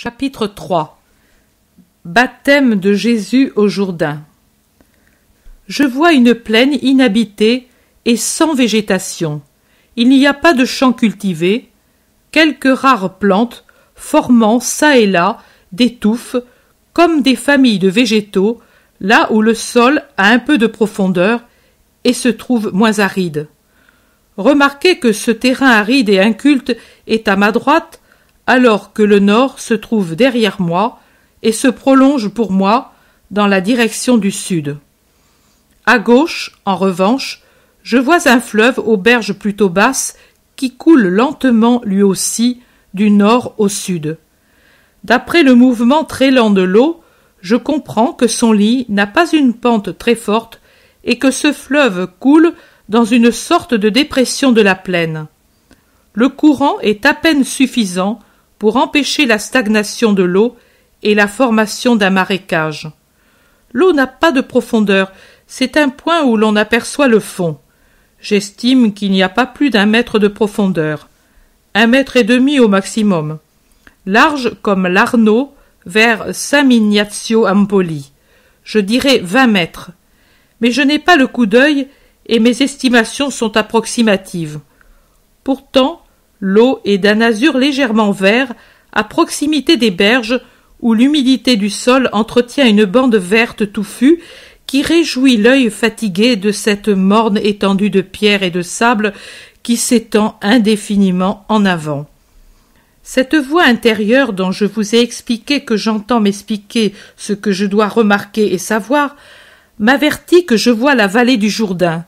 Chapitre 3 Baptême de Jésus au Jourdain Je vois une plaine inhabitée et sans végétation. Il n'y a pas de champs cultivés, quelques rares plantes formant çà et là des touffes comme des familles de végétaux là où le sol a un peu de profondeur et se trouve moins aride. Remarquez que ce terrain aride et inculte est à ma droite alors que le nord se trouve derrière moi et se prolonge pour moi dans la direction du sud. À gauche, en revanche, je vois un fleuve aux berges plutôt basses qui coule lentement lui aussi du nord au sud. D'après le mouvement très lent de l'eau, je comprends que son lit n'a pas une pente très forte et que ce fleuve coule dans une sorte de dépression de la plaine. Le courant est à peine suffisant pour empêcher la stagnation de l'eau et la formation d'un marécage. L'eau n'a pas de profondeur, c'est un point où l'on aperçoit le fond. J'estime qu'il n'y a pas plus d'un mètre de profondeur. Un mètre et demi au maximum. Large comme l'Arno, vers San Ignazio Ampoli. Je dirais vingt mètres. Mais je n'ai pas le coup d'œil et mes estimations sont approximatives. Pourtant, L'eau est d'un azur légèrement vert à proximité des berges où l'humidité du sol entretient une bande verte touffue qui réjouit l'œil fatigué de cette morne étendue de pierres et de sable qui s'étend indéfiniment en avant. Cette voix intérieure dont je vous ai expliqué que j'entends m'expliquer ce que je dois remarquer et savoir m'avertit que je vois la vallée du Jourdain.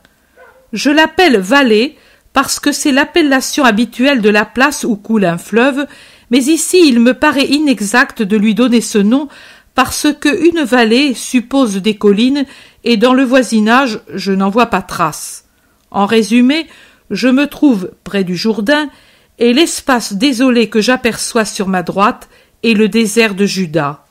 Je l'appelle vallée parce que c'est l'appellation habituelle de la place où coule un fleuve, mais ici il me paraît inexact de lui donner ce nom parce que une vallée suppose des collines et dans le voisinage je n'en vois pas trace. En résumé, je me trouve près du Jourdain et l'espace désolé que j'aperçois sur ma droite est le désert de Juda.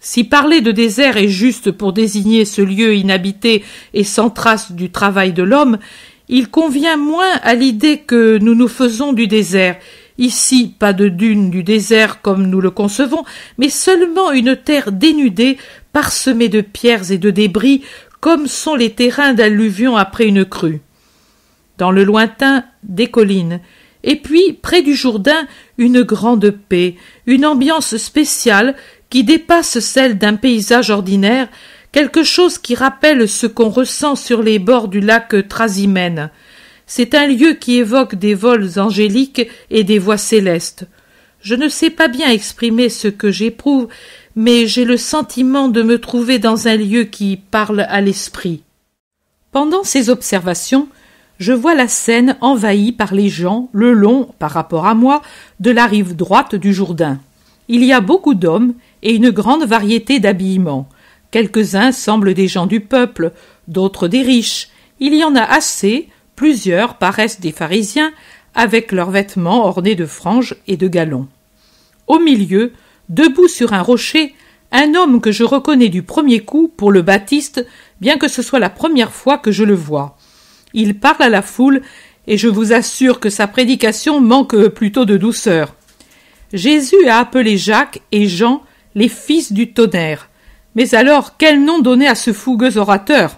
Si parler de désert est juste pour désigner ce lieu inhabité et sans trace du travail de l'homme, il convient moins à l'idée que nous nous faisons du désert. Ici, pas de dunes du désert comme nous le concevons, mais seulement une terre dénudée, parsemée de pierres et de débris, comme sont les terrains d'alluvion après une crue. Dans le lointain, des collines, et puis, près du Jourdain, une grande paix, une ambiance spéciale qui dépasse celle d'un paysage ordinaire, quelque chose qui rappelle ce qu'on ressent sur les bords du lac Trasimène. C'est un lieu qui évoque des vols angéliques et des voix célestes. Je ne sais pas bien exprimer ce que j'éprouve, mais j'ai le sentiment de me trouver dans un lieu qui parle à l'esprit. Pendant ces observations, je vois la scène envahie par les gens le long, par rapport à moi, de la rive droite du Jourdain. Il y a beaucoup d'hommes et une grande variété d'habillements. Quelques-uns semblent des gens du peuple, d'autres des riches. Il y en a assez, plusieurs paraissent des pharisiens, avec leurs vêtements ornés de franges et de galons. Au milieu, debout sur un rocher, un homme que je reconnais du premier coup pour le Baptiste, bien que ce soit la première fois que je le vois. Il parle à la foule, et je vous assure que sa prédication manque plutôt de douceur. Jésus a appelé Jacques et Jean les fils du tonnerre, mais alors, quel nom donner à ce fougueux orateur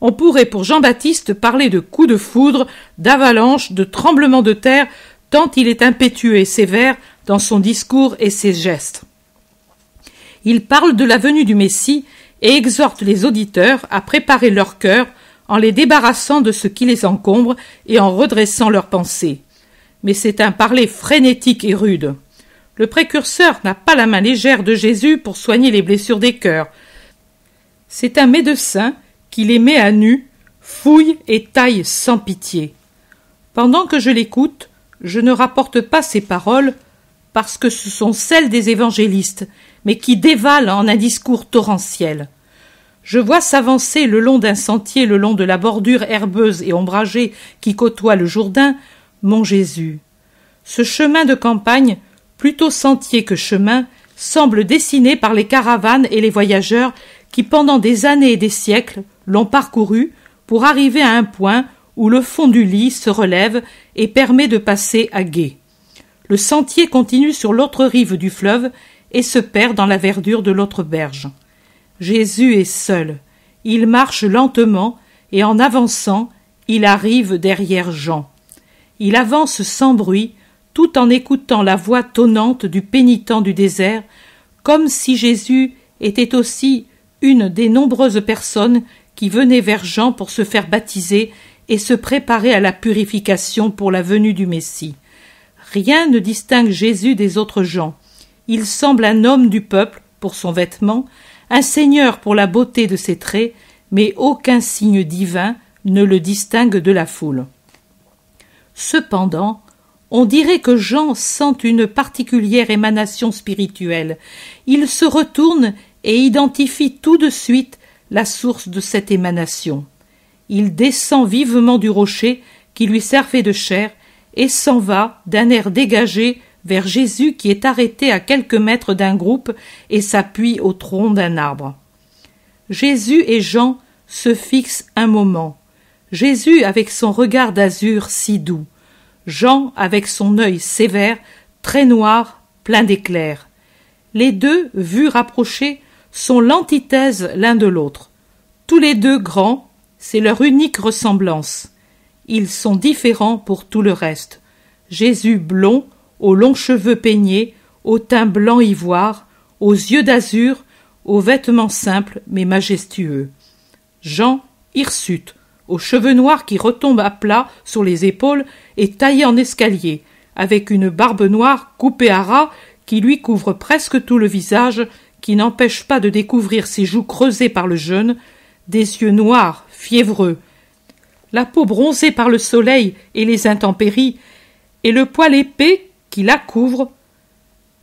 On pourrait pour Jean-Baptiste parler de coups de foudre, d'avalanche, de tremblement de terre, tant il est impétueux et sévère dans son discours et ses gestes. Il parle de la venue du Messie et exhorte les auditeurs à préparer leur cœur en les débarrassant de ce qui les encombre et en redressant leurs pensées. Mais c'est un parler frénétique et rude. Le précurseur n'a pas la main légère de Jésus pour soigner les blessures des cœurs. C'est un médecin qui les met à nu, fouille et taille sans pitié. Pendant que je l'écoute, je ne rapporte pas ses paroles parce que ce sont celles des évangélistes, mais qui dévalent en un discours torrentiel. Je vois s'avancer le long d'un sentier, le long de la bordure herbeuse et ombragée qui côtoie le Jourdain, mon Jésus. Ce chemin de campagne plutôt sentier que chemin, semble dessiné par les caravanes et les voyageurs qui, pendant des années et des siècles, l'ont parcouru pour arriver à un point où le fond du lit se relève et permet de passer à gué. Le sentier continue sur l'autre rive du fleuve et se perd dans la verdure de l'autre berge. Jésus est seul. Il marche lentement et en avançant, il arrive derrière Jean. Il avance sans bruit, tout en écoutant la voix tonnante du pénitent du désert, comme si Jésus était aussi une des nombreuses personnes qui venaient vers Jean pour se faire baptiser et se préparer à la purification pour la venue du Messie. Rien ne distingue Jésus des autres gens. Il semble un homme du peuple pour son vêtement, un seigneur pour la beauté de ses traits, mais aucun signe divin ne le distingue de la foule. Cependant, on dirait que Jean sent une particulière émanation spirituelle. Il se retourne et identifie tout de suite la source de cette émanation. Il descend vivement du rocher qui lui servait de chair et s'en va d'un air dégagé vers Jésus qui est arrêté à quelques mètres d'un groupe et s'appuie au tronc d'un arbre. Jésus et Jean se fixent un moment. Jésus avec son regard d'azur si doux, Jean avec son œil sévère, très noir, plein d'éclairs. Les deux, vus rapprochés, sont l'antithèse l'un de l'autre. Tous les deux grands, c'est leur unique ressemblance. Ils sont différents pour tout le reste. Jésus blond, aux longs cheveux peignés, au teint blanc ivoire, aux yeux d'azur, aux vêtements simples mais majestueux. Jean hirsute, aux cheveux noirs qui retombent à plat sur les épaules et taillés en escalier, avec une barbe noire coupée à ras qui lui couvre presque tout le visage, qui n'empêche pas de découvrir ses joues creusées par le jeûne, des yeux noirs, fiévreux, la peau bronzée par le soleil et les intempéries, et le poil épais qui la couvre,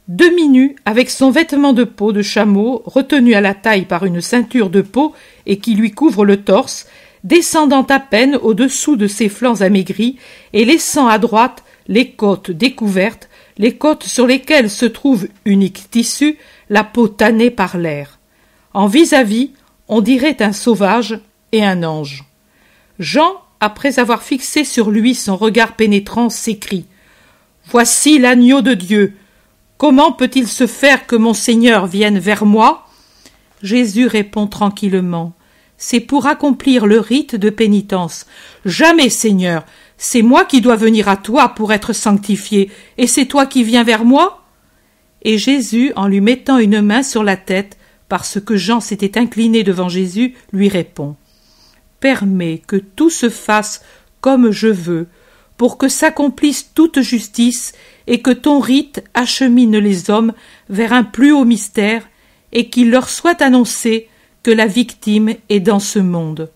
demi-nu avec son vêtement de peau de chameau retenu à la taille par une ceinture de peau et qui lui couvre le torse, descendant à peine au-dessous de ses flancs amaigris et laissant à droite les côtes découvertes, les côtes sur lesquelles se trouve unique tissu, la peau tannée par l'air. En vis-à-vis, on dirait un sauvage et un ange. Jean, après avoir fixé sur lui son regard pénétrant, s'écrie Voici l'agneau de Dieu. Comment peut-il se faire que mon Seigneur vienne vers moi Jésus répond tranquillement c'est pour accomplir le rite de pénitence. Jamais, Seigneur, c'est moi qui dois venir à toi pour être sanctifié, et c'est toi qui viens vers moi. Et Jésus, en lui mettant une main sur la tête, parce que Jean s'était incliné devant Jésus, lui répond. Permets que tout se fasse comme je veux, pour que s'accomplisse toute justice, et que ton rite achemine les hommes vers un plus haut mystère, et qu'il leur soit annoncé que la victime est dans ce monde.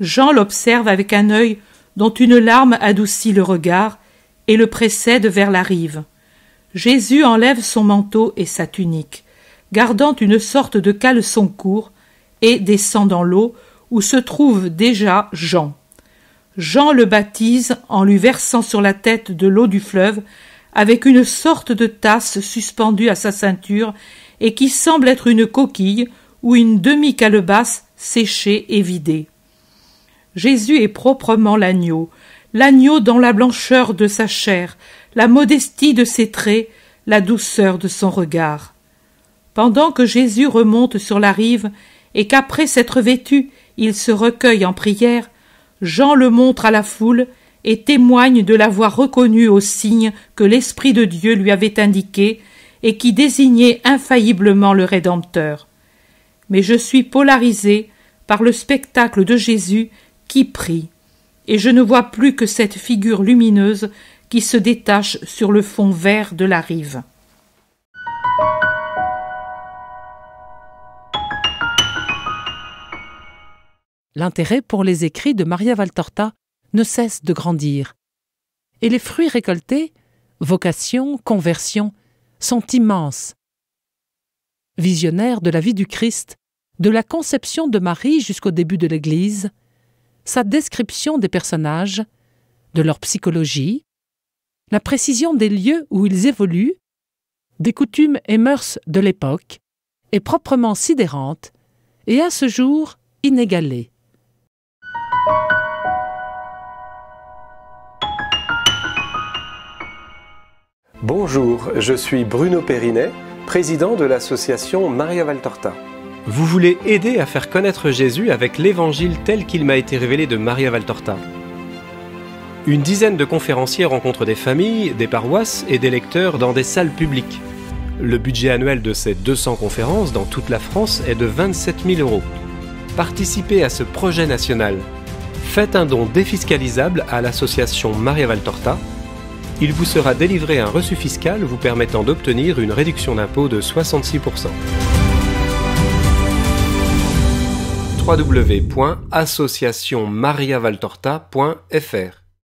Jean l'observe avec un œil dont une larme adoucit le regard et le précède vers la rive. Jésus enlève son manteau et sa tunique, gardant une sorte de caleçon court, et descend dans l'eau où se trouve déjà Jean. Jean le baptise en lui versant sur la tête de l'eau du fleuve avec une sorte de tasse suspendue à sa ceinture et qui semble être une coquille ou une demi-calebasse séchée et vidée. Jésus est proprement l'agneau, l'agneau dans la blancheur de sa chair, la modestie de ses traits, la douceur de son regard. Pendant que Jésus remonte sur la rive et qu'après s'être vêtu, il se recueille en prière, Jean le montre à la foule et témoigne de l'avoir reconnu au signe que l'Esprit de Dieu lui avait indiqué et qui désignait infailliblement le Rédempteur mais je suis polarisé par le spectacle de Jésus qui prie, et je ne vois plus que cette figure lumineuse qui se détache sur le fond vert de la rive. L'intérêt pour les écrits de Maria Valtorta ne cesse de grandir, et les fruits récoltés, vocation, conversion, sont immenses visionnaire de la vie du Christ, de la conception de Marie jusqu'au début de l'Église, sa description des personnages, de leur psychologie, la précision des lieux où ils évoluent, des coutumes et mœurs de l'époque, est proprement sidérante et à ce jour inégalée. Bonjour, je suis Bruno Périnet président de l'association Maria Valtorta. Vous voulez aider à faire connaître Jésus avec l'évangile tel qu'il m'a été révélé de Maria Valtorta. Une dizaine de conférenciers rencontrent des familles, des paroisses et des lecteurs dans des salles publiques. Le budget annuel de ces 200 conférences dans toute la France est de 27 000 euros. Participez à ce projet national. Faites un don défiscalisable à l'association Maria Valtorta il vous sera délivré un reçu fiscal vous permettant d'obtenir une réduction d'impôt de 66%. www.associationmariavaltorta.fr